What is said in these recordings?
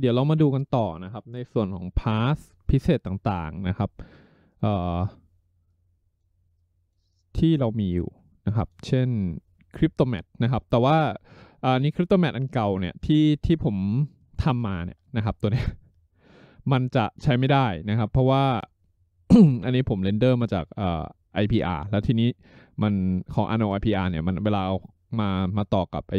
เดี๋ยวเรามาดูกันต่อนะครับ ในส่วนของ pass พิเศษต่างๆนะครับที่เรามีอยู่นะครับ เช่น Cryptomat นะครับแต่ว่าอันนี้ Cryptomat อันเก่าเนี่ยที่ที่ผมทำมาเนี่ยนะครับตัวนี้มันจะใช้ไม่ได้นะครับ เพราะว่าอันนี้ผมเรนเดอร์มาจากอ่อ IPR แล้วทีนี้มันของ a n o IPR เนี่ย มันเวลาเอามามาต่อกับไอ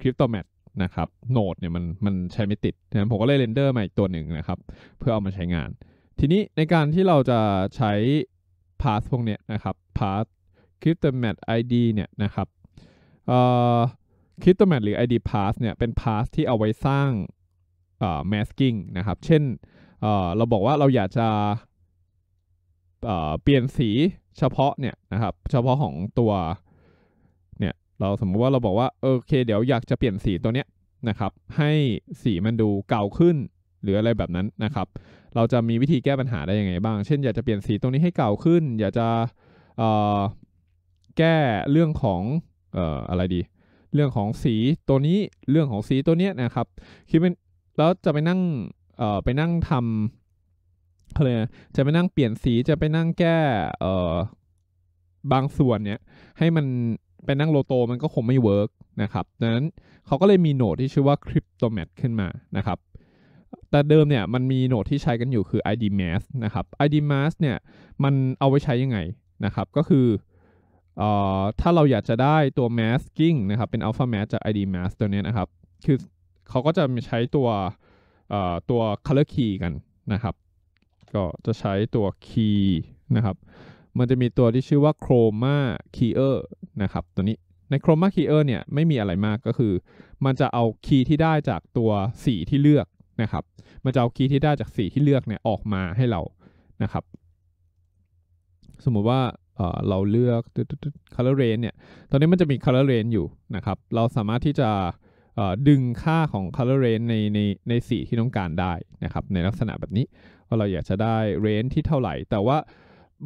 คริปโตแมทนะครับโนดเนี่ยมันมันใช้ไม่ติดดังนั้นผมก็เลยเรนเดอร์มาอีกตัวหนึ่งนะครับ เพื่อเอามาใช้งาน ทีนี้ในการที่เราจะใช้พาสพวกเนี้ยนะครับพาสคริปโตแมทไอดีเนี่ยนะครับเอ่อคริปโตแมทหรือ ID Pass เนี่ยเป็นพาสที่เอาไว้สร้างเอ่อ masking นะครับ เช่นเอ่อเราบอกว่าเราอยากจะเอ่อเปลี่ยนสีเฉพาะเนี่ยนะครับ เฉพาะของตัวเราสมมติว่าเราบอกว่าโอเค เดี๋ยวอยากจะเปลี่ยนสีตัวเนี้ยนะครับ ให้สีมันดูเก่าขึ้น หรืออะไรแบบนั้นนะครับ เราจะมีวิธีแก้ปัญหาได้ยังไงบ้าง เช่นอยากจะเปลี่ยนสีตรงนี้ให้เก่าขึ้น อยากจะแก้เรื่องของอออะไรดี เรื่องของสีตัวนี้ เรื่องของสีตัวเนี้ยนะครับคิดเป็นแล้วจะไปนั่งไปนั่งทำอะไรจะไปนั่งเปลี่ยนสี จะไปนั่งแก้บางส่วนเนี้ย ให้มันเป็นนั่งโลโตมันก็คงไม่เวิร์กนะครับดังนั้นเขาก็เลยมีโหนดที่ชื่อว่า Cryptomat ขึ้นมานะครับ แต่เดิมเนี่ยมันมีโหนดที่ใช้กันอยู่คือ IDMass นะครับ IDMass เนี่ยมันเอาไว้ใช้ยังไงนะครับ ก็คือออถ้าเราอยากจะได้ตัว masking นะครับเป็น alpha mask จาก IDMass ตัวนี้นะครับ คือเขาก็จะใช้ตัวตัว color key กันนะครับ ก็จะใช้ตัว key นะครับมันจะมีตัวที่ชื่อว่า Chroma Keyer นะครับตัวนี้ใน Chroma Keyer เนี่ยไม่มีอะไรมากก็คือ มันจะเอาคีย์ที่ได้จากตัวสีที่เลือกนะครับ มันจะเอาคีย์ที่ได้จากสีที่เลือกเนี่ยออกมาให้เรานะครับ สมมุติว่าเราเลือก color range เนี่ยตอนนี้มันจะมี color range อยู่นะครับเราสามารถที่จะดึงค่าของ color range ในในในสีที่ต้องการได้นะครับ ในลักษณะแบบนี้ว่าเราอยากจะได้ range ที่เท่าไหร่แต่ว่า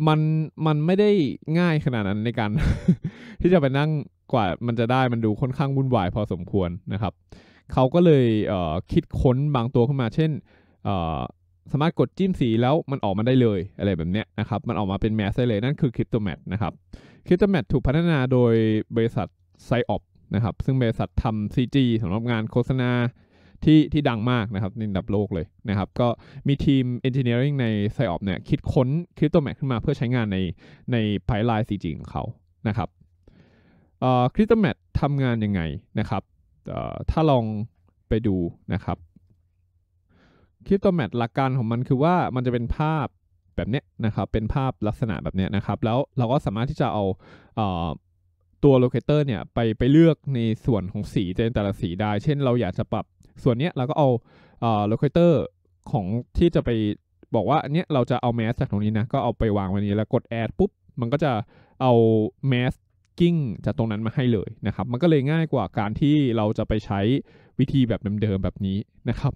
มันมันไม่ได้ง่ายขนาดนั้นในการที่จะไปนั่งกว่ามันจะได้มันดูค่อนข้างวุ่นวายพอสมควรนะครับ เขาก็เลยเคิดค้นบางตัวขึ้นมา เช่น สามารถกดจิ้มสีแล้วมันออกมาได้เลยอะไรแบบเนี้ยนะครับ มันออกมาเป็นแมสได้เลยนั่นคือคริปโตแมทนะครับคริปโตแมทถูกพัฒนาโดยบริษัทไซออบนะครับซึ่งบริษัททำซีจีสำหรับงานโฆษณาที่ที่ดังมากนะครับในระดับโลกเลยนะครับ ก็มีทีม Engineering ในไซออฟเนี่ยคิดค้นคริปโตแมทขึ้นมาเพื่อใช้งานในในไพลไลน์ิงของเขานะครับคริปโตแมททำงานยังไงนะครับถ้าลองไปดูนะครับคริปโตแมทหลักการของมันคือว่ามันจะเป็นภาพแบบนี้นะครับเป็นภาพลักษณะแบบนี้นะครับ แล้วเราก็สามารถที่จะเอาตัว locator เนี่ยไปไปเลือกในส่วนของสีในแต่ละสีได้ เช่นเราอยากจะปรับส่วนเนี้ยเราก็เอาเอ่อ locator ของที่จะไปบอกว่าอันเนี้ยเราจะเอาแมสจากตรงนี้นะ ก็เอาไปวางไว้นี้แล้วกด add ปุ๊บ มันก็จะเอาแมสกิ้งจากตรงนั้นมาให้เลยนะครับ มันก็เลยง่ายกว่าการที่เราจะไปใช้วิธีแบบเดิมๆแบบนี้นะครับ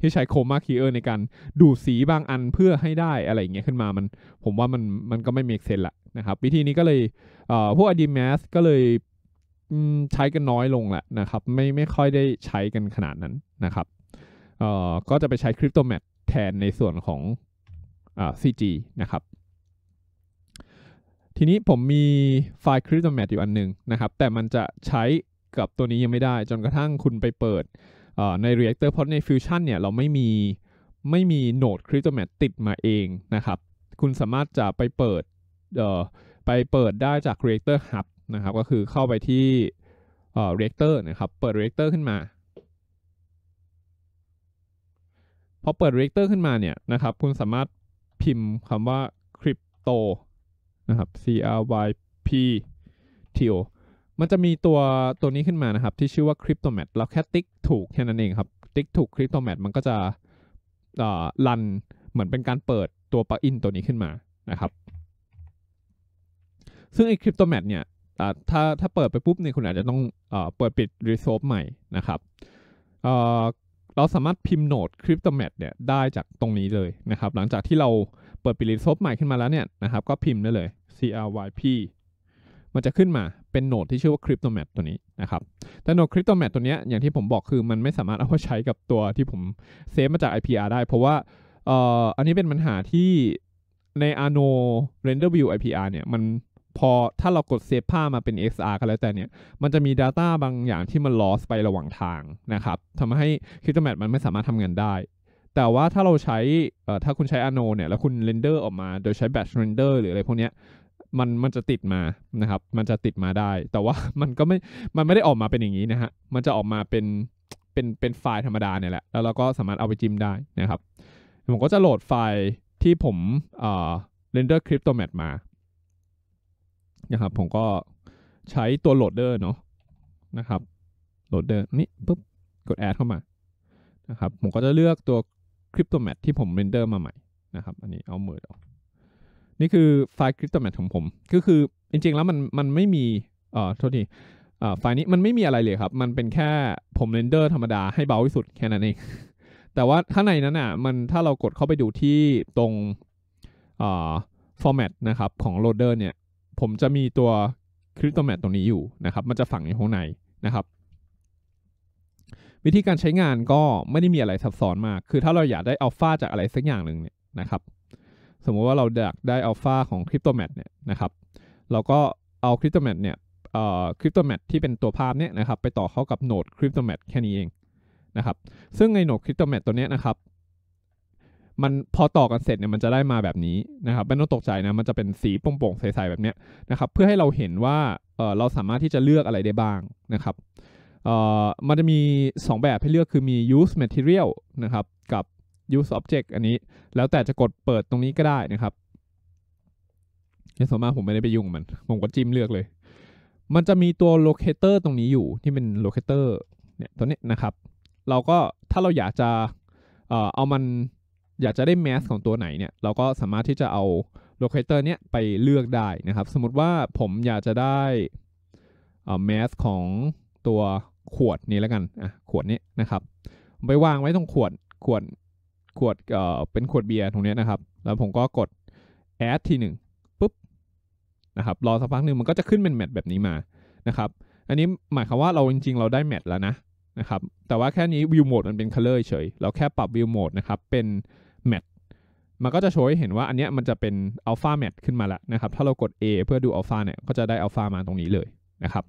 ที่ใช้โคมาคีเออร์ในการดูดสีบางอันเพื่อให้ได้อะไรเงี้ยขึ้นมา มันผมว่ามันมันก็ไม่เมกเซนละนะครับวิธีนี้ก็เลยพวกอดีแมสก็เลยใช้กันน้อยลงแหละนะครับไม่ไม่ค่อยได้ใช้กันขนาดนั้นนะครับก็จะไปใช้คริปโตแมทแทนในส่วนของอ CG นะครับ ทีนี้ผมมีไฟล์คริปโตแมทอยู่อันหนึ่งนะครับ แต่มันจะใช้กับตัวนี้ยังไม่ได้ จนกระทั่งคุณไปเปิดใน Reactor เพราะใน Fusion เนี่ยเราไม่มีไม่มีโนดคริปโตแมทติดมาเองนะครับ คุณสามารถจะไปเปิดไปเปิดได้จาก Reactor Hub นะครับ ก็คือเข้าไปที่เ Reactor นะครับ เปิด Reactor ขึ้นมาพอเปิด Reactor ขึ้นมาเนี่ยนะครับ คุณสามารถพิมพ์คำว่า Crypto นะครับ C R Y P T O มันจะมีตัวตัวนี้ขึ้นมานะครับที่ชื่อว่า Cryptomat เราแค่ติ๊กถูกแค่นั้นเองครับ ติ๊กถูก Cryptomat มันก็จะลันเหมือนเป็นการเปิดตัวปลั๊กอินตัวนี้ขึ้นมานะครับซึ่งไอ้คริปโตแมทเนี่ยถ้าถ้าเปิดไปปุ๊บเนี่ยคุณอาจจะต้องอเปิดปิดรีโซฟใหม่นะครับเเราสามารถพิมพ์โนดคริปโตแมทเนี่ยได้จากตรงนี้เลยนะครับ หลังจากที่เราเปิดปิดรีโซฟใหม่ขึ้นมาแล้วเนี่ยนะครับ ก็พิมพ์ได้เลย CRYP มันจะขึ้นมาเป็นโนดที่ชื่อว่าคริปโตแมทตัวนี้นะครับแต่โนดคริปโตแมทตัวนี้อย่างที่ผมบอกคือมันไม่สามารถเอาไปใช้กับตัวที่ผมเซฟมาจาก IPR ได้เพราะว่าอันนี้เป็นปัญหาที่ใน Arno Render View IPR เนี่ยมันพอ ถ้าเรากดเซฟภาพมาเป็น XR ก็แล้วแต่เนี่ยมันจะมี Data บางอย่างที่มันลอสไประหว่างทางนะครับทำให้ CryptoMat มันไม่สามารถทำงานได้ แต่ว่าถ้าเราใช้ถ้าคุณใช้ Ano เนี่ยแล้วคุณเรนเดอร์ออกมาโดยใช้ Batch Render หรืออะไรพวกเนี้ยมันมันจะติดมานะครับมันจะติดมาได้ แต่ว่ามันก็ไม่มันไม่ได้ออกมาเป็นอย่างนี้นะฮะมันจะออกมาเป็นเป็นเป็นไฟล์ธรรมดาเนี่ยแหละแล้วเราก็สามารถเอาไปจิ้มได้นะครับผมก็จะโหลดไฟล์ที่ผมเอ่อ render cryptomat มานะครับผมก็ใช้ตัวโหลดเดอร์เนาะนะครับโหลดเดอร์นี่ปุ๊บกดแอดเข้ามา นะครับผมก็จะเลือกตัวคริปโตแมทที่ผมเรนเดอร์มาใหม่นะครับ อันนี้เอาเมิร์ดออก นี่คือไฟล์คริปโตแมทของผม ก็คือจริงๆ แล้วมันมันไม่มีอ่อโทษทีอ่าไฟล์นี้มันไม่มีอะไรเลยครับ มันเป็นแค่ผมเรนเดอร์ธรรมดาให้เบาที่สุดแค่นั้นเอง แต่ว่าข้างในนั้นอ่ะมันถ้าเรากดเข้าไปดูที่ตรงอ่อ format นะครับ ของโหลดเดอร์เนี่ยผมจะมีตัวคริปโตแมทตรงนี้อยู่นะครับ มันจะฝังในห้องในนะครับ วิธีการใช้งานก็ไม่ได้มีอะไรซับซ้อนมาก คือถ้าเราอยากได้อัลฟาจากอะไรสักอย่างหนึ่งเนี่ยนะครับสมมติว่าเราอยากได้อัลฟาของคริปโตแมทเนี่ยนะครับเราก็เอาคริปโตแมทเนี่ยคริปโตแมทที่เป็นตัวภาพเนี่ยนะครับไปต่อเข้ากับโหนดคริปโตแมทแค่นี้เองนะครับซึ่งในโหนดคริปโตแมทตัวเนี้ยนะครับมันพอต่อกันเสร็จเนี่ยมันจะได้มาแบบนี้นะครับไม่ต้องตกใจนะมันจะเป็นสีโป่งๆใสๆแบบเนี้ยนะครับ เพื่อให้เราเห็นว่าเออเราสามารถที่จะเลือกอะไรได้บ้างนะครับเออมันจะมี 2 แบบให้เลือกคือมี use material นะครับ กับ use object อันนี้ แล้วแต่จะกดเปิดตรงนี้ก็ได้นะครับในส่วนมากผมไม่ได้ไปยุ่งมันผมก็จิ้มเลือกเลย มันจะมีตัว locator ตรงนี้อยู่ที่เป็น locator เนี่ยตัวนี้นะครับ เราก็ถ้าเราอยากจะเอามันอยากจะได้แมสของตัวไหนเนี่ยเราก็สามารถที่จะเอาโลเคเตอร์เนี้ยไปเลือกได้นะครับสมมติว่าผมอยากจะได้แมสของตัวขวดนี้แล้วกันอ่ะขวดนี้นะครับ ไปวางไว้ตรงขวดขวดขวดเอ่อเป็นขวดเบียร์ตรงนี้นะครับ แล้วผมก็กด add ทีหนึ่งปุ๊บนะครับรอสักพักหนึ่งมันก็จะขึ้นเป็นแมทแบบนี้มานะครับ อันนี้หมายความว่าเราจริง ๆเราได้แมทแล้วนะนะครับแต่ว่าแค่นี้วิวโหมดมันเป็น color เฉยเราแค่ปรับวิวโหมดนะครับเป็น matte มันก็จะโชว์ให้เห็นว่าอันเนี้ยมันจะเป็นอัลฟาแมทขึ้นมาแล้วนะครับถ้าเรากด A เพื่อดูอัลฟาเนี่ยก็จะได้อัลฟามาตรงนี้เลยนะครับ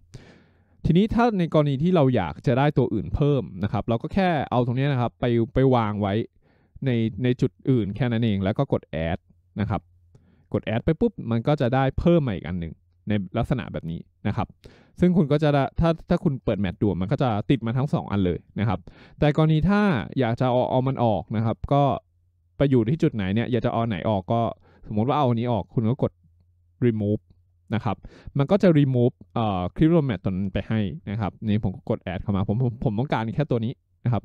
ทีนี้ถ้าในกรณีที่เราอยากจะได้ตัวอื่นเพิ่มนะครับเราก็แค่เอาตรงนี้นะครับไปไปวางไว้ในในจุดอื่นแค่นั้นเอง แล้วก็กด add นะครับกด add ไปปุ๊บมันก็จะได้เพิ่มมาอีกอันหนึ่งในลักษณะแบบนี้นะครับ ซึ่งคุณก็จะถ้าถ้าคุณเปิดแมตช์ดูมันก็จะติดมาทั้ง 2 อันเลยนะครับ แต่กรณีถ้าอยากจะเอาเอามันออกนะครับ ก็ไปอยู่ที่จุดไหนเนี่ยอยากจะเอาไหนออกก็ สมมติว่าเอาอันนี้ออก คุณก็กด remove นะครับ มันก็จะ remove เอ่อคริปโตแมทตัวนั้นไปให้นะครับ นี่ผมก็กด add เข้ามาผมผมผมต้องการแค่ตัวนี้นะครับ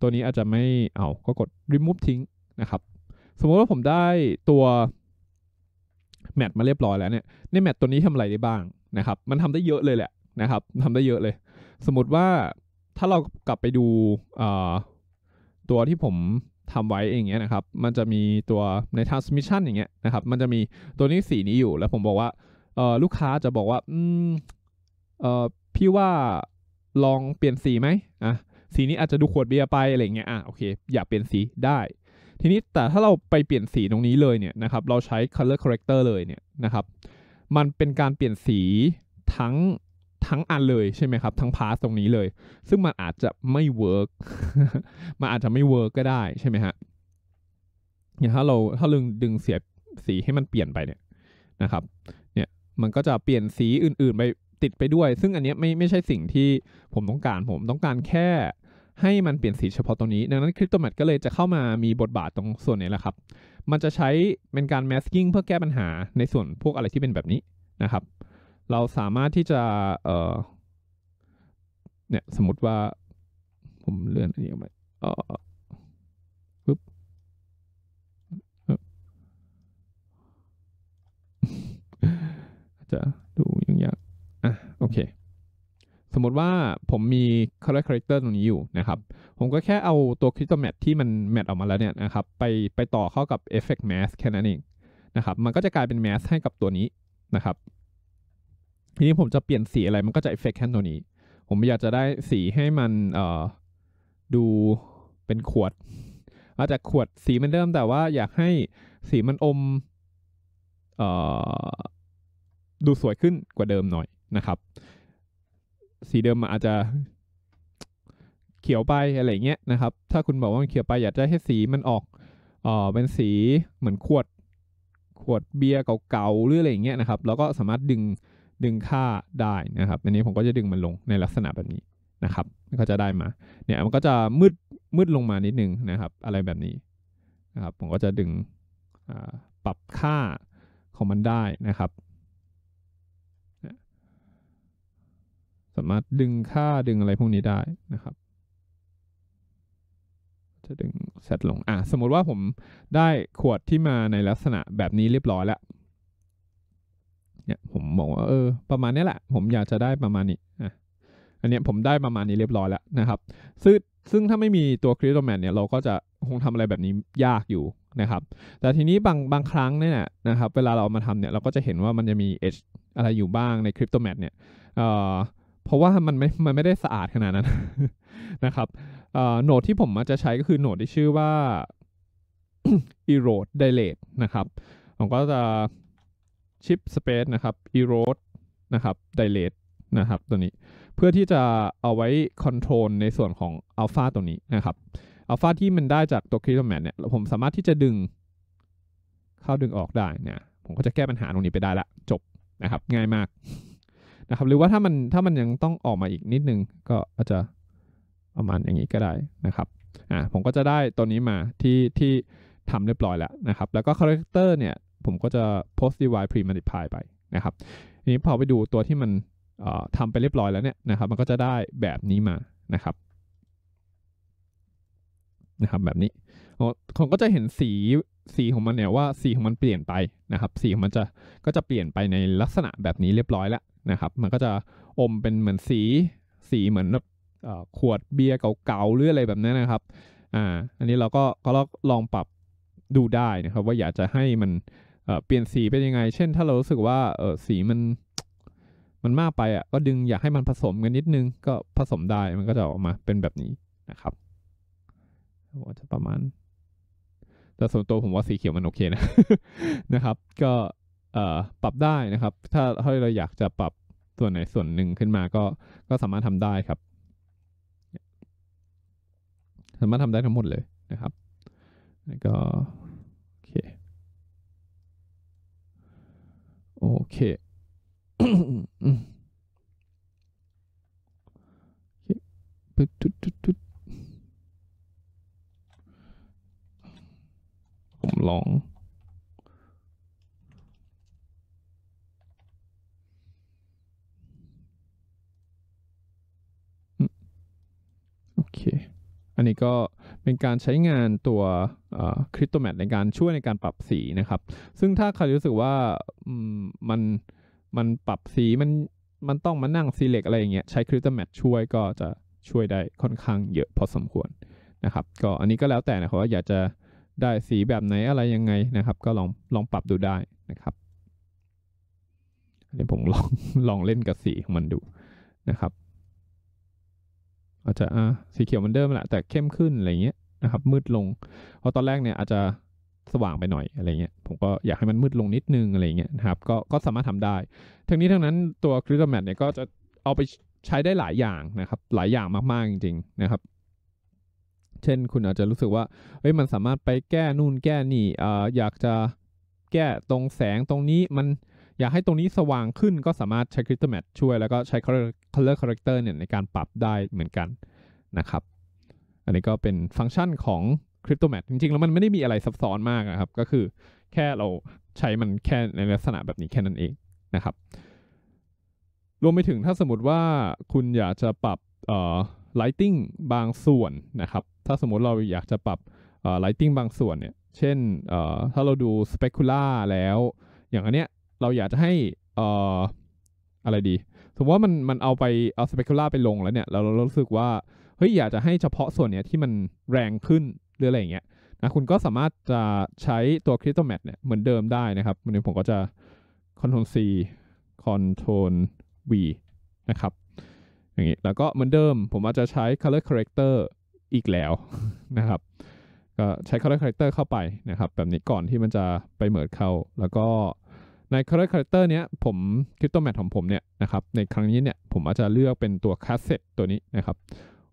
ตัวนี้อาจจะไม่เอาก็กด remove ทิ้งนะครับ สมมติว่าผมได้ตัวแมทมาเรียบร้อยแล้วเนี่ยในแมทตัวนี้ทำอะไรได้บ้างนะครับมันทำได้เยอะเลยแหละนะครับทำได้เยอะเลย สมมติว่าถ้าเรากลับไปดูตัวที่ผมทำไว้เองเนี้ยนะครับมันจะมีตัวใน transmission อย่างเงี้ยนะครับมันจะมีตัวนี้สีนี้อยู่ แล้วผมบอกว่า ลูกค้าจะบอกว่าอืมพี่ว่าลองเปลี่ยนสีไหมอ่ะสีนี้อาจจะดูขวดเบียร์ไปอะไรเงี้ยอ่ะโอเค อยากเปลี่ยนสีได้ ทีนี้แต่ถ้าเราไปเปลี่ยนสีตรงนี้เลยเนี่ยนะครับเราใช้ color corrector เลยเนี่ยนะครับมันเป็นการเปลี่ยนสีทั้งทั้งอันเลยใช่ไหมครับ ทั้งพาสตรงนี้เลย ซึ่งมันอาจจะไม่เวิร์กมันอาจจะไม่เวิร์กก็ได้ใช่ไหมฮะเนี่ยถ้าเราถ้าลึงดึงเสียสีให้มันเปลี่ยนไปเนี่ยนะครับ เนี่ยมันก็จะเปลี่ยนสีอื่นๆ ไปติดไปด้วย ซึ่งอันนี้ไม่ไม่ใช่สิ่งที่ผมต้องการผมต้องการแค่ให้มันเปลี่ยนสี เฉพาะตรงนี้ดังนั้นคริปโตแมทก็เลยจะเข้ามามีบทบาทตรงส่วนนี้แหละครับมันจะใช้เป็นการ masking เพื่อแก้ปัญหาในส่วนพวกอะไรที่เป็นแบบนี้นะครับ เราสามารถที่จะเเนี่ยสมมติว่า ผมเลื่อนอันนี้ออกมาเออปึ๊บจะดูยังยากอ่ะโอเคสมมติว่าผมมี c าแรคเ h a r a c t e r ตรงนี้อยู่นะครับ ผมก็แค่เอาตัว c ริส t o mat ที่มัน mat ออกมาแล้วเนี่ยนะครับไปไปต่อเข้ากับ effect mask แค่นั้นเองนะครับ มันก็จะกลายเป็น mask ให้กับตัวนี้นะครับ ทีนี้ผมจะเปลี่ยนสีอะไร มันก็จะ effect แค่ตัวนี้ ผมอยากจะได้สีให้มันเอ่อดูเป็นขวด อาจจะขวดสีมันเดิม แต่ว่าอยากให้สีมันอมเอ่อดูสวยขึ้นกว่าเดิมหน่อยนะครับสีเดิมมอาจจะเขียวไปอะไรเงี้ยนะครับ ถ้าคุณบอกว่ามันเขียวไปอยากจะให้สีมันออกเออเป็นสีเหมือนขวด ขวดเบียร์เก่าๆหรืออะไรเงี้ยนะครับ แล้วก็สามารถดึงดึงค่าได้นะครับ อันนี้ผมก็จะดึงมันลงในลักษณะแบบนี้นะครับก็จะได้มาเนี่ยมันก็จะมืดมืดลงมานิดนึงนะครับ อะไรแบบนี้นะครับผมก็จะดึงปรับค่าของมันได้นะครับสามารถดึงค่าดึงอะไรพวกนี้ได้นะครับ จะดึงเซตลง อ่ะสมมติว่าผมได้ขวดที่มาในลักษณะแบบนี้เรียบร้อยแล้ว เนี่ยผมบอกว่าเออประมาณนี้แหละ ผมอยากจะได้ประมาณนี้อ่ะอันนี้ผมได้ประมาณนี้เรียบร้อยแล้วนะครับ ซึ่งซึ่งถ้าไม่มีตัวคริสโตแมนเนี่ย เราก็จะคงทำอะไรแบบนี้ยากอยู่นะครับ แต่ทีนี้บางบางครั้งเนี่ยนะครับ เวลาเราเอามาทำเนี่ยเราก็จะเห็นว่ามันจะมีเอชอะไรอยู่บ้างในคริปโตแมทเนี่ย เเพราะว่ามันไม่มันไม่ได้สะอาดขนาดนั้นนะครับโหนดที่ผมมาจะใช้ก็คือโหนดที่ชื่อว่า erode dilate นะครับ ผมก็จะ chip space นะครับ erode นะครับ dilate นะครับ ตัวนี้ เพื่อที่จะเอาไว้ค o n t r o l ในส่วนของอัลฟาตัวนี้นะครับอัลฟาที่มันได้จากตัว c r y ป t a m มนเนี่ย ผมสามารถที่จะดึงเข้าดึงออกได้เนี่ยผมก็จะแก้ปัญหาตรงนี้ไปได้ละจบนะครับ ง่ายมากนะครับหรือว่าถ้ามันถ้ามันยังต้องออกมาอีกนิดนึง ก็อาจจะประมาณอย่างนี้ก็ได้นะครับอ่าผมก็จะได้ตัวนี้มาที่ที่ทำเรียบร้อยแล้วนะครับแล้วก็คาแรคเตอร์เนี่ยผมก็จะ post divide pre multiply ไปนะครับทีนี้พอไปดูตัวที่มันทำไปเรียบร้อยแล้วเนี่ยนะครับ มันก็จะได้แบบนี้มานะครับนะครับแบบนี้ผมก็จะเห็นสีสีของมันเนี่ยว่าสีของมันเปลี่ยนไปนะครับสีของมันจะก็จะเปลี่ยนไปในลักษณะแบบนี้เรียบร้อยแล้วนะครับมันก็จะอมเป็นเหมือนสี สีเหมือนแบบขวดเบียร์เก่าๆหรืออะไรแบบนี้นนะครับอ่าอันนี้เราก็ก็ลองปรับดูได้นะครับ ว่าอยากจะให้มันเปลี่ยนสีเป็นยังไง เช่น ถ้าเรารู้สึกว่าเออสีมันมันมากไปอ่ะก็ดึงอยากให้มันผสมกันนิดนึงก็ผสมได้มันก็จะออกมาเป็นแบบนี้นะครับว่าจะประมาณแต่ส่วนตัวผมว่าสีเขียวมันโอเคนะนะครับก็ปรับได้นะครับ ถ้าถ้าเราอยากจะปรับส่วนไหนส่วนหนึ่งขึ้นมาก็ ก็สามารถทำได้ครับ สามารถทำได้ทั้งหมดเลยนะครับแล้วก็ โอเค โอเค ผมลองอันนี้ก็เป็นการใช้งานตัวคริปโตแมทในการช่วยในการปรับสีนะครับ ซึ่งถ้าใครรู้สึกว่ามันมันปรับสีมันมันต้องมานั่งซีเล็กอะไรอย่างเงี้ยใช้คริปโตแมทช่วยก็จะช่วยได้ค่อนข้าง เยอะพอสมควรนะครับ ก็อันนี้ก็แล้วแต่นะครับว่าอยากจะได้สีแบบไหนอะไรยังไงนะครับ ก็ลองลองปรับดูได้นะครับเดี๋ยวผมลองลองเล่นกับสีของมันดูนะครับอาจจะอ่าสีเขียวเหมือนเดิมแหละแต่เข้มขึ้นอะไรเงี้ยนะครับ มืดลง เพราะตอนแรกเนี่ย อาจจะสว่างไปหน่อยอะไรเงี้ยผมก็อยากให้มันมืดลงนิดนึงอะไรเงี้ยนะครับก็ก็สามารถทำได้ ทั้งนี้ ทั้งนั้นตัวคริสตัลแมทเนี่ยก็จะเอาไปใช้ได้หลายอย่างนะครับ หลายอย่างมากๆจริงๆนะครับ เช่นคุณอาจจะรู้สึกว่าเฮ้ยมันสามารถไปแก้นู่นแก้นี่อ่าอยากจะแก้ตรงแสงตรงนี้มันอยากให้ตรงนี้สว่างขึ้นก็สามารถใช้คริสตัลแมทช่วยแล้วก็ใช้ Color Corrector เนี่ยในการปรับได้เหมือนกันนะครับ อันนี้ก็เป็นฟังก์ชันของคริสตัลแมทจริงๆ แล้วมันไม่ได้มีอะไรซับซ้อนมากนะครับ ก็คือแค่เราใช้มันแค่ในลักษณะแบบนี้แค่นั้นเองนะครับ รวมไปถึงถ้าสมมติว่าคุณอยากจะปรับเอ่อ lighting บางส่วนนะครับ ถ้าสมมติเราอยากจะปรับเอ่อ lighting บางส่วนเนี่ยเช่นเอ่อถ้าเราดู specula แล้ว อย่างอันเนี้ยเราอยากจะให้อ่ออะไรดี สมมติว่ามันมันเอาไปเอาสเปกุล่าไปลงแล้วเนี่ยเราเรารู้สึกว่าเฮ้ยอยากจะให้เฉพาะส่วนเนี้ยที่มันแรงขึ้นหรืออะไรอย่างเงี้ยนะคุณก็สามารถจะใช้ตัวคริสตัลแมทเนี่ยเหมือนเดิมได้นะครับวันนี้ผมก็จะอนโทรลซีคอนโทนวีะครับอย่างนี้แล้วก็เหมือนเดิมผมอาจจะใช้ color character อีกแล้วนะครับ ก็ใช้ color character เข้าไปนะครับ แบบนี้ก่อนที่มันจะไปเหมือนเข้า แล้วก็ใน color c ตอ r ์ c t r เนี้ยผมคริปโตแมทของผมเนี่ยนะครับในครั้งนี้เนี่ยผมอาจจะเลือกเป็นตัวค a สเซ t ต e ตัวนี้นะครับ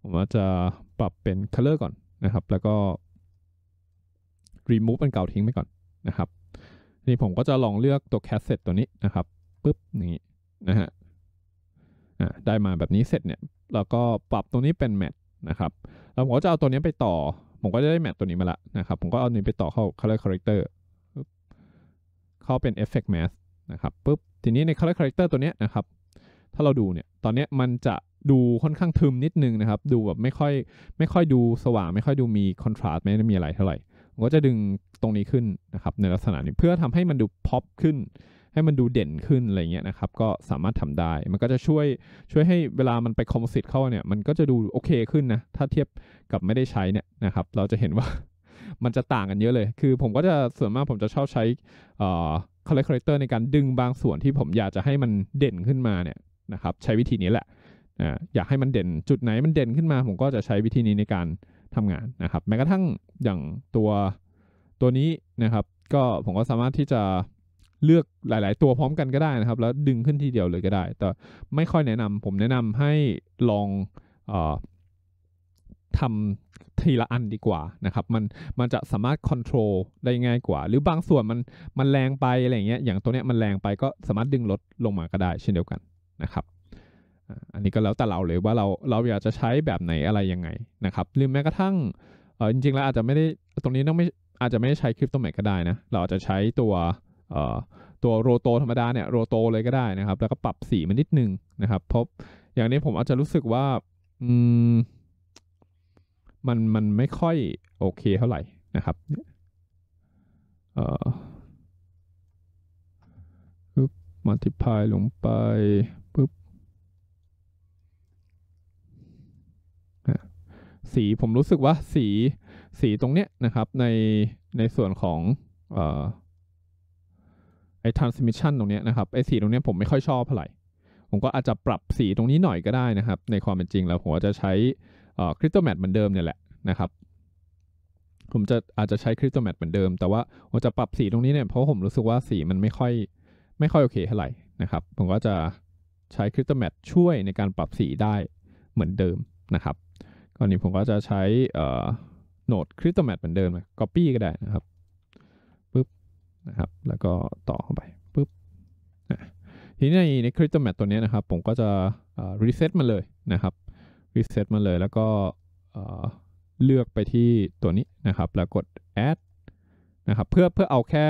ผมอาจจะปรับเป็น color ก่อนนะครับ แล้วก็ remove ป็นเก่าทิ้งไปก่อนนะครับนี่ผมก็จะลองเลือกตัวแคสเซ็ตตัวนี้นะครับปุ๊บนี้นะฮะได้มาแบบนี้เสร็จเนี่ยแล้วก็ปรับตัวนี้เป็นแมทนะครับแล้วผมก็จะเอาตัวนี้ไปต่อ ผมก็จะได้แมทตัวนี้มาละนะครับผมก็เอานี้ไปต่อเข้า color character เข้าเป็น effect mask นะครับปุ๊บทีนี้ใน color character ตัวเนี้ยนะครับ ถ้าเราดูเนี่ยตอนเนี้ยมันจะดูค่อนข้างทึมนิดนึงนะครับ ดูแบบไม่ค่อยไม่ค่อยดูสว่าง ไม่ค่อยดูมีคอนทราสต์ไม่ได้มีอะไรเท่าไหร่ก็จะดึงตรงนี้ขึ้นนะครับ ในลักษณะนี้เพื่อทำให้มันดูพ็อปขึ้น ให้มันดูเด่นขึ้นอะไรเงี้ยนะครับก็สามารถทำได้มันก็จะช่วยช่วยให้เวลามันไปคอมโพสิตเข้าเนี่ยมันก็จะดูโอเค ขึ้นนะถ้าเทียบกับไม่ได้ใช้เนี่ยนะครับ เราจะเห็นว่ามันจะต่างกันเยอะเลย คือผมก็จะส่วนมากผมจะชอบใช้คอลเลกเตอร์ในการดึงบางส่วนที่ผมอยากจะให้มันเด่นขึ้นมาเนี่ยนะครับ ใช้วิธีนี้แหละอยากให้มันเด่น จุดไหนมันเด่นขึ้นมาผมก็จะใช้วิธีนี้ในการทำงานนะครับ แม้กระทั่งอย่างตัว ตัวนี้นะครับ ก็ผมก็สามารถที่จะเลือกหลาย ๆ ตัวพร้อมกันก็ได้นะครับ แล้วดึงขึ้นทีเดียวเลยก็ได้ แต่ไม่ค่อยแนะนำผมแนะนำให้ลองอทำทีละอันดีกว่านะครับ มันมันจะสามารถควบคุมได้ง่ายกว่า หรือบางส่วนมันมันแรงไปอะไรเงี้ยอย่างตัวเนี้ยมันแรงไปก็สามารถดึงลดลงมาก็ได้ เช่นเดียวกันนะครับอันนี้ก็แล้วแต่เราเลยว่าเราเราอยากจะใช้แบบไหนอะไร ยังไงนะครับ หรือแม้กระทั่งเออจริงๆแล้วอาจจะไม่ได้ตรงนี้ต้องไม่อาจจะไม่ได้ใช้คลิปตัวใหม่ก็ได้ นะเราอาจจะใช้ตัวเอ่อตัวโรโตธรรมดาเนี่ยโรโตเลยก็ได้นะครับ แล้วก็ปรับสีมันนิดนึงนะครับเพราะอย่างนี้ผมอาจจะรู้สึกว่า อืมมันมันไม่ค่อยโอเคเท่าไหร่นะครับเอ่อมัลติพายลงไปปุ๊บสีผมรู้สึกว่าสีสีตรงเนี้ยนะครับในในส่วนของอไอ้ transmission ตรงเนี้ยนะครับไอ้สีตรงเนี้ยผมไม่ค่อยชอบเท่าไหร่ ผมก็อาจจะปรับสีตรงนี้หน่อยก็ได้นะครับ ในความเป็นจริงแล้วผมจะใช้คริปโตแมทเหมือนเดิมเนี่ยแหละนะครับผมจะอาจจะใช้คริปโตแมทเหมือนเดิม แต่ว่าผมจะปรับสีตรงนี้เนี่ยเพราะผมรู้สึกว่าสีมันไม่ค่อย ไม่ค่อยโอเคเท่าไหร่นะครับผมก็จะใช้คริปโตแมทช่วยในการปรับสีได้เหมือนเดิมนะครับก่อนนี้ผมก็จะใช้โหนดคริปโตแมทเหมือนเดิมนะ copy ก็ได้นะครับปึ๊บนะครับ แล้วก็ต่อเข้าไปปึ๊บทีนี้ในในคริปโตแมทตัวนี้นะครับ ผมก็จะรีเซ็ตมันเลยนะครับรีเซ็ตมันเลยแล้วก็เลือกไปที่ตัวนี้นะครับ แล้วกด add นะครับ เพื่อเพื่อเอาแค่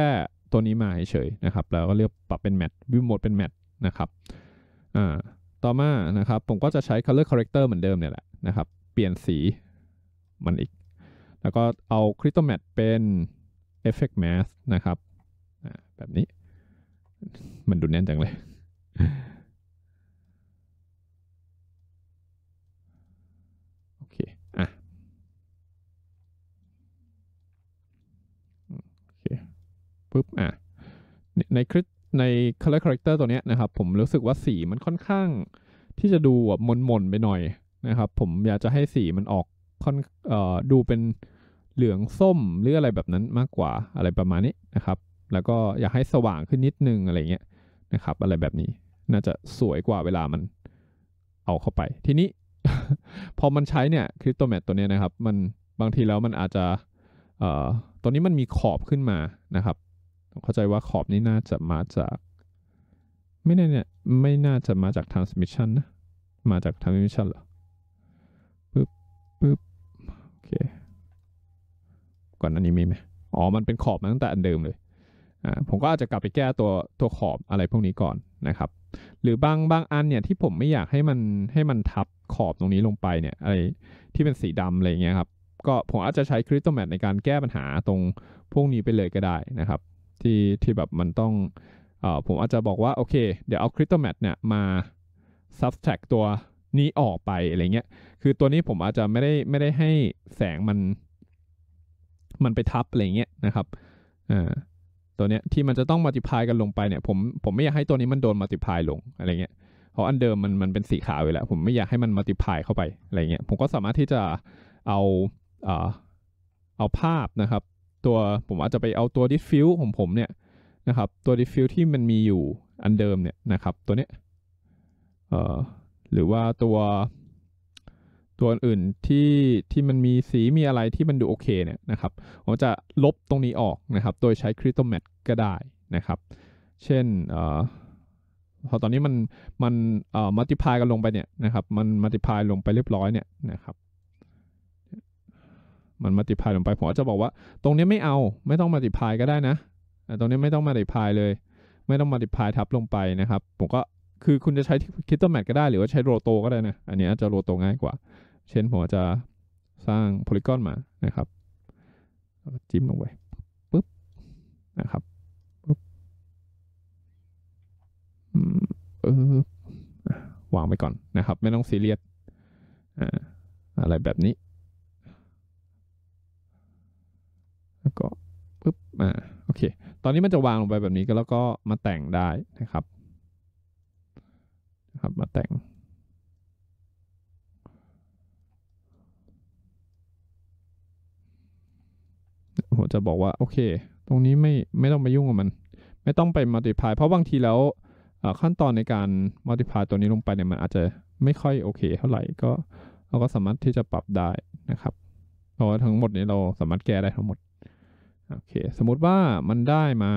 ตัวนี้มาเฉยๆนะครับ แล้วก็เลือกปรับเป็นแม t วิวโหมดเป็นแม t นะครับอ่าต่อมานะครับผมก็จะใช้ color corrector เหมือนเดิมเนี่ยแหละนะครับเปลี่ยนสีมันอีกแล้วก็เอา crystal m a t เป็น effect mask นะครับแบบนี้มันดูแน่นจังเลยปุ๊บอ่ะในคลิปในคาแรคเตอร์ตัวเนี้ยนะครับ ผมรู้สึกว่าสีมันค่อนข้าง ที่จะดูแบบมนๆไปหน่อยนะครับ ผมอยากจะให้สีมันออกค่อนเอ่อดูเป็นเหลืองส้มหรืออะไรแบบนั้นมากกว่าอะไรประมาณนี้นะครับ แล้วก็อยากให้สว่างขึ้นนิดนึงอะไรเงี้ยนะครับ อะไรแบบนี้น่าจะสวยกว่าเวลามันเอาเข้าไป ทีนี้พอมันใช้เนี่ยคริปโตแมทตัวนี้นะครับ มันบางทีแล้วมันอาจจะตัวนี้มันมีขอบขึ้นมานะครับเข้าใจว่าขอบนี้น่าจะมาจาก ไม่แน่เนี่ยไม่น่าจะมาจากทางสมิชชั่นนะมาจากทางสมิชชั่นเหรอปึ๊บปึ๊บโอเคก่อนอันนี้มีไหมอ๋อมันเป็นขอบมาตั้งแต่ อันเดิมเลยอ่าผมก็อาจจะกลับไปแก้ตัวตัวขอบอะไรพวกนี้ก่อนนะครับ หรือบางบางอันเนี่ยที่ผมไม่อยากให้มันให้มันทับขอบตรงนี้ลงไปเนี่ยอะไรที่เป็นสีดำอะไรเงี้ยครับก็ผมอาจจะใช้คริสตัลแมทในการแก้ปัญหาตรงพวกนี้ไปเลยก็ได้นะครับที่ที่แบบมันต้องอผมอาจจะบอกว่าโอเคเดี๋ยวเอา Crypto Mat เนี่ยมา subtract ตัวนี้ออกไปอะไรเงี้ย คือตัวนี้ผมอาจจะไม่ได้ไม่ได้ให้แสงมัน มันไปทับอะไรเงี้ยนะครับอ่าตัวเนี้ยที่มันจะต้องมัลติพายกันลงไปเนี่ยผมผมไม่อยากให้ตัวนี้มันโดนมัลติพายลงอะไรเงี้ยเพราะอันเดิมมันมันเป็นสีขาวอยู่แล้วผมไม่อยากให้มันมัลติพายเข้าไปอะไรเงี้ยผมก็สามารถที่จะเอาเอาเอาภาพนะครับตัวผมอาจจะไปเอาตัว diffuse ของผมเนี่ยนะครับตัว diffuse ที่มันมีอยู่อันเดิมเนี่ยนะครับตัวเนี้ยหรือว่าตัว ตัวอื่นที่ที่มันมีสีมีอะไรที่มันดูโอเคเนี่ยนะครับผมจะลบตรงนี้ออกนะครับ โดยใช้ c r y ต t ล Mat ก็ได้นะครับ เช่นพอตอนนี้มันมันมัลติพายกันลงไปเนี่ยนะครับ มันมัลติพายลงไปเรียบร้อยเนี่ยนะครับมันมัลติพายลงไป ผมจะบอกว่า ตรงนี้ไม่เอาไม่ต้องมัลติพายก็ได้นะตรงนี้ไม่ต้องมัลติพายเลย ไม่ต้องมัลติพายทับลงไปนะครับผมก็คือคุณจะใช้คิดเตัวแมทก็ได้ หรือว่าใช้โรโตก็ได้นะ อันนี้จะโรโตง่ายกว่าเช่น ผมจะสร้างโพลิกอนมานะครับจิ้มลงไปปุ๊บนะครับปุ๊บเออวางไปก่อนนะครับ ไม่ต้องซีเรียสอะไรแบบนี้ก็ปึ๊บอ่าโอเค ตอนนี้มันจะวางลงไปแบบนี้ก็แล้วก็มาแต่งได้นะครับนะครับมาแต่งผมจะบอกว่าโอเค ตรงนี้ไม่ไม่ต้องไปยุ่งกับมันไม่ต้องไปมัลติพาย เพราะบางทีแล้วขั้นตอนในการมัลติพายตัวนี้ลงไปเนี่ยมันอาจจะไม่ค่อยโอเค เท่าไหร่ก็เราก็สามารถที่จะปรับได้นะครับเพราะทั้งหมดนี้เราสามารถแก้ได้ทั้งหมดโอเค สมมุติว่ามันได้มา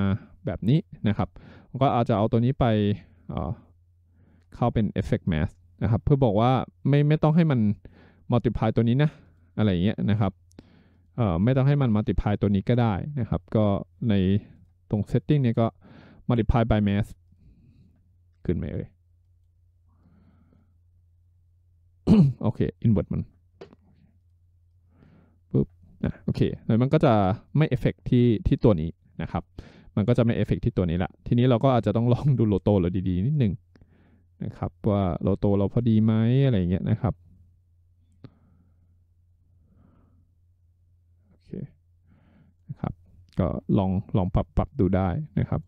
แบบนี้นะครับ ก็อาจจะเอาตัวนี้ไปเข้าเป็น effect mask นะครับ เพื่อบอกว่าไม่ไม่ต้องให้มัน multiply ตัวนี้นะ อะไรเงี้ยนะครับ ไม่ต้องให้มัน multiply ตัวนี้ก็ได้นะครับ ก็ในตรง setting เนี่ยก็ multiply by m a s k ขึ้นไหมเอ่ยโอเค inward มันนะโอเคแล้วมันก็จะไม่เอฟเฟกที่ที่ตัวนี้นะครับ มันก็จะไม่เอฟเฟกที่ตัวนี้ละ ทีนี้เราก็อาจจะต้องลองดูโลโตเราดีๆนิดนึงนะครับ ว่าโลโตเราพอดีไหมอะไรเงี้ยนะครับ โอเค นะครับ ก็ลอง ลองปรับปรับดูได้นะครับ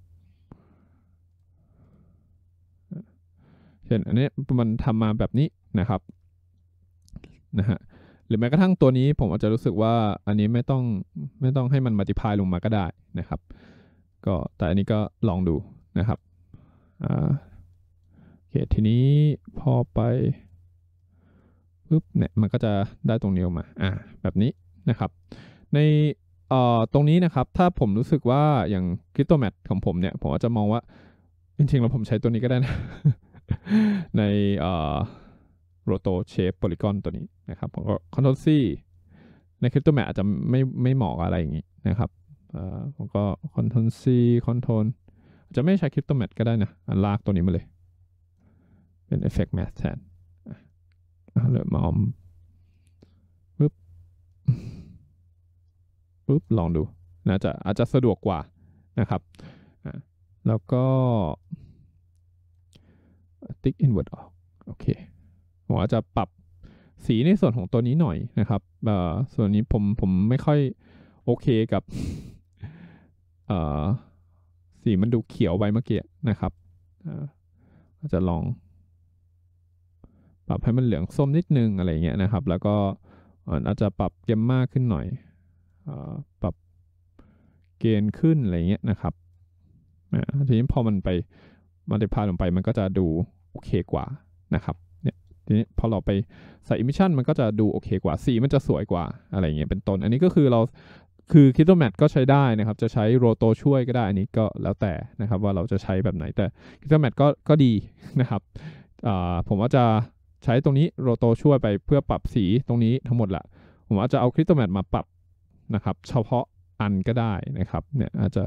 เช่น อันนี้มันทำมาแบบนี้นะครับ นะฮะรือแม้กระทั่งตัวนี้ผมอาจจะรู้สึกว่าอันนี้ไม่ต้องไม่ต้องให้มันมัลติพายลงมาก็ได้นะครับ ก็แต่อันนี้ก็ลองดูนะครับโอเคทีนี้พอไปปุ๊บเนี่ยมันก็จะได้ตรงนี้ออกมาอ่าแบบนี้นะครับ ในเออ่ตรงนี้นะครับ ถ้าผมรู้สึกว่าอย่างคริปโตแมทของผมเนี่ยผมอาจจะมองว่าจริงๆแล้วผมใช้ตัวนี้ก็ได้นะ ในโรโตเชฟโพลิกอนตัวนี้นะครับข็คอนโทร o ซีในคริปโตแมทอาจจะไม่ไม่เหมาะอะไรอย่างนี้นะครับผมก็อนโท r o ซีคอนโทร l จะไม่ใช้คริปโตแมทก็ได้นะอันลากตัวนี้มาเลย เป็นเอฟเฟกต์แมทแทนเลยมมาอมปึ๊บปึ๊บ ลองดูนะจะอาจจะสะดวกกว่านะครับ แล้วก็ติ๊กอินเวอร์ตออกโอเคอาจจะปรับสีในส่วนของตัวนี้หน่อยนะครับ ส่วนนี้ผมผมไม่ค่อยโอเคกับสีมันดูเขียวไปเมื่อกี้นะครับ อาจจะลอง ปรับให้มันเหลืองส้มนิดนึงอะไรเงี้ยนะครับ แล้วก็อาจจะปรับเกมมากขึ้นหน่อย ปรับเกณฑ์ขึ้นอะไรเงี้ยนะครับ ทีนี้พอมันไป มันจะพาลงไปมันก็จะดูโอเคกว่านะครับทีนี้พอเราไปใส่ emission มันก็จะดูโอเคกว่าสีมันจะสวยกว่าอะไรเงี้ยเป็นต้นอันนี้ก็คือเราคือ k i t o m a t ก็ใช้ได้นะครับจะใช้โรโตช่วยก็ได้อันนี้ก็แล้วแต่นะครับว่าเราจะใช้แบบไหนแต่ k i t o m a t ก็ก็ดีนะครับผมว่าจะใช้ตรงนี้โรโตช่วยไปเพื่อปรับสีตรงนี้ทั้งหมดละผมอาจจะเอา k i t ต m a t มาปรับนะครับ เฉพาะอันก็ได้นะครับ เนี่ยอาจจะ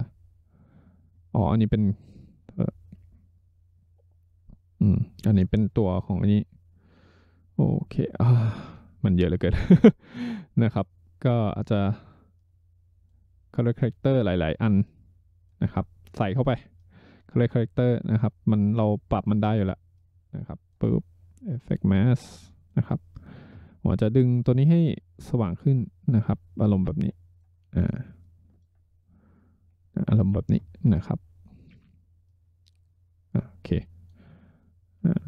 อ๋ออันนี้เป็นอืมอันนี้เป็นตัวของอันนี้โอเคอมันเยอะเหลือเกินนะครับ ก็อาจจะ c าแรคเ h a r a c t e r หลาย ๆ อันนะครับ ใส่เข้าไป c าแรคเ h a r a c t e r นะครับ มันเราปรับมันได้อยู่แล้ว นะครับปุ๊บ effect mask นะครับผมจะดึงตัวนี้ให้สว่างขึ้นนะครับ อารมณ์แบบนี้อ่าอารมณ์แบบนี้นะครับ โอเคอ่า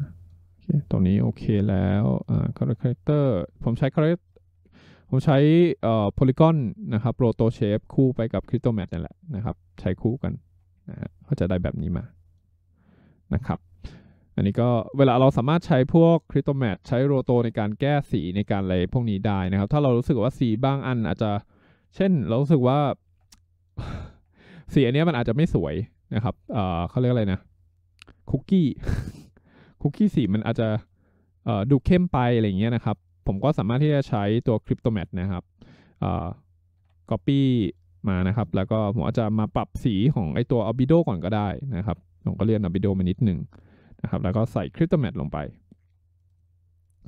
ตรงนี้โอเคแล้วอ่า character ผมใช้คาแรคผมใช้เอ่อ p อ l y g o นะครับ โปรโตเชฟคู่ไปกับริสตัลแมทนั่นแหละ นะครับ ใช้คู่กันนะก็จะได้แบบนี้มา นะครับ อันนี้ก็เวลาเราสามารถใช้พวกริสตัลแมท ใช้โรโตในการแก้สีในการอะไรพวกนี้ได้นะครับ ถ้าเรารู้สึกว่าสีบางอันอาจจะ เช่นเรารู้สึกว่า สีอันนี้มันอาจจะไม่สวย นะครับเอ่อเขาเรียกอะไรนะ คุกกี้คุกกี้สีมันอาจจะดูเข้มไปอะไรเงี้ยนะครับ ผมก็สามารถที่จะใช้ตัวคริปโตแมทนะครับก๊อปปี้มานะครับ แล้วก็ผมอาจจะมาปรับสีของไอตัวัลบิโดก่อนก็ได้นะครับ ผมก็เลื่อนัลบิโดมานิดหนึ่งนะครับ แล้วก็ใส่คริปโตแมทลงไป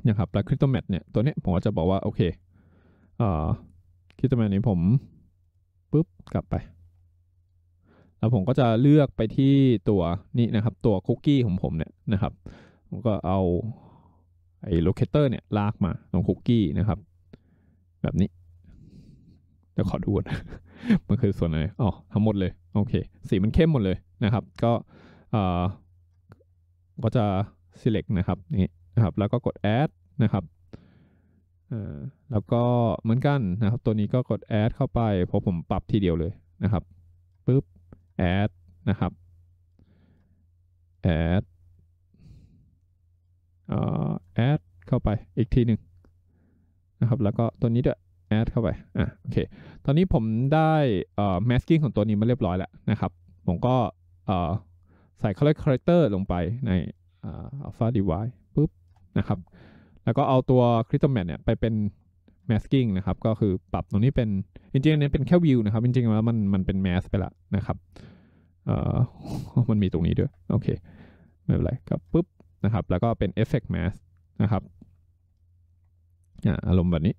นะครับ แล้วคริปโตแมทเนี่ยตัวเนี้ยผมจะบอกว่า โอเคคริปโตแมทนี้ผมปุ๊บ กลับไปแล้วผมก็จะเลือกไปที่ตัวนี้นะครับ ตัวคุกกี้ของผมเนี่ยนะครับผมก็เอาไอ้โลเคเตอร์เนี่ยลากมาตรงคุกกี้นะครับแบบนี้ จะขอดูนะมันคือส่วนไหนอ๋อทั้งหมดเลยโอเคสีมันเข้มหมดเลยนะครับ ก็เออก็จะ select นะครับนี่นะครับแล้วก็กด add นะครับแล้วก็เหมือนกันนะครับ ตัวนี้ก็กด add เข้าไป เพราะผมปรับทีเดียวเลยนะครับปึ๊บ add นะครับ add เอ่อ add เข้าไปอีกทีหนึ่งนะครับแล้วก็ตัวนี้ด้วย add เข้าไปอ่ะโอเคตอนนี้ผมได้เอ่อ masking ของตัวนี้มาเรียบร้อยแล้วนะครับ ผมก็เอ่อใส่ color character ลงไปในเอ่อ alpha device ปุ๊บนะครับแล้วก็เอาตัว crystal mat เนี่ยไปเป็น masking นะครับก็คือปรับตรงนี้เป็น จริงๆเนี่ยเป็นแค่ view นะครับจริงๆแล้วมันมันเป็น mask ไปละนะครับเออมันมีตรงนี้ด้วยโอเคไม่เป็นไรก็ปุ๊บนะครับแล้วก็เป็น effect mask นะครับอารมณ์แบบนี้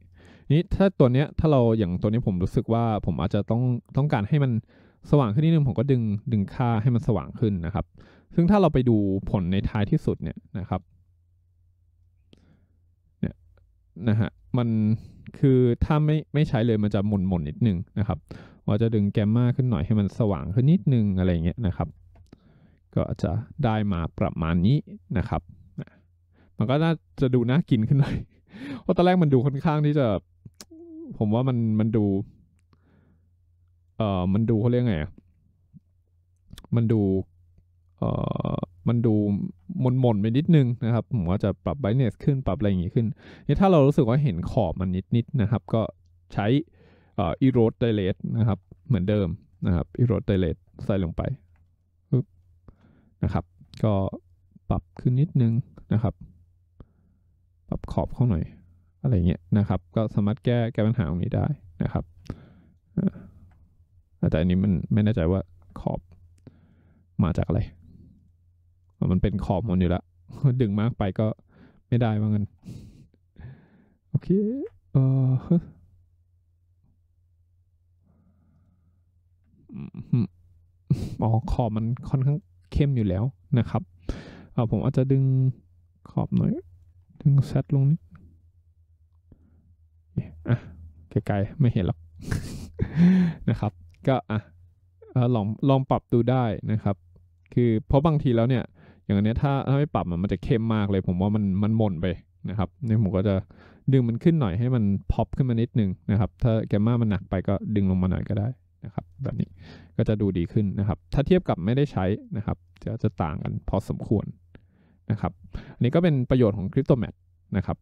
นี้ถ้าตัวเนี้ย ถ้าเราอย่างตัวนี้ผมรู้สึกว่าผมอาจจะต้องต้องการให้มันสว่างขึ้นนิดนึง ผมก็ดึงดึงค่าให้มันสว่างขึ้นนะครับ ซึ่งถ้าเราไปดูผลในท้ายที่สุดเนี่ยนะครับเนี่ยนะฮะมันคือถ้าไม่ไม่ใช้เลยมันจะหม่นหม่นนิดนึงนะครับว่าจะดึงแกมมาขึ้นหน่อยให้มันสว่างขึ้นนิดนึงอะไรเงี้ยนะครับ ก็จะได้มาประมาณนี้นะครับ มันก็น่าจะดูน่ากินขึ้นหน่อยเพราะตอนแรกมันดูค่อนข้างที่จะ ผมว่ามันมันดูเอ่อมันดูเขาเรียกไงอ่ะมันดูเอ่อมันดูมนมนไปนิดนึงนะครับผมว่าจะปรับไบเนสขึ้นปรับอะไรอย่างงี้ขึ้นนี่ถ้าเรารู้สึกว่าเห็นขอบมันนิดนิดนะครับ ก็ใช้อีโรดไดเลตนะครับเหมือนเดิมนะครับอีโรดไดเลตใส่ลงไปนะครับ ก็ปรับขึ้นนิดนึงนะครับ ปรับขอบเข้าหน่อย อะไรเงี้ยนะครับ ก็สามารถแก้แก้ปัญหาตรงนี้ได้นะครับแต่อันนี้มันไม่แน่ใจว่าขอบ มาจากอะไร มันเป็นขอบมันอยู่แล้ว ดึงมากไปก็ไม่ได้ว่างั้นโอเคเอออ๋อขอบมันค่อนข้างเข้มอยู่แล้วนะครับเอาผมอาจจะดึงขอบหน่อย ดึงแซดลงนิดอ่ะไกลๆไม่เห็นหรอกนะครับ ก็อ่ะลองลองปรับดูได้นะครับ คือเพราะบางทีแล้วเนี่ย อย่างอันนี้ถ้าถ้าไม่ปรับมันจะเข้มมากเลย ผมว่ามันมันหมนไปนะครับนี่ผมก็จะดึงมันขึ้นหน่อยให้มันพอปขึ้นมานิดนึงนะครับถ้าแกมมามันหนักไปก็ดึงลงมาหน่อยก็ได้นะครับแบบนี้ก็จะดูดีขึ้นนะครับ ถ้าเทียบกับไม่ได้ใช้นะครับ จะจะต่างกันพอสมควรนะครับอันนี้ก็เป็นประโยชน์ของคริปโตแมทนะครับ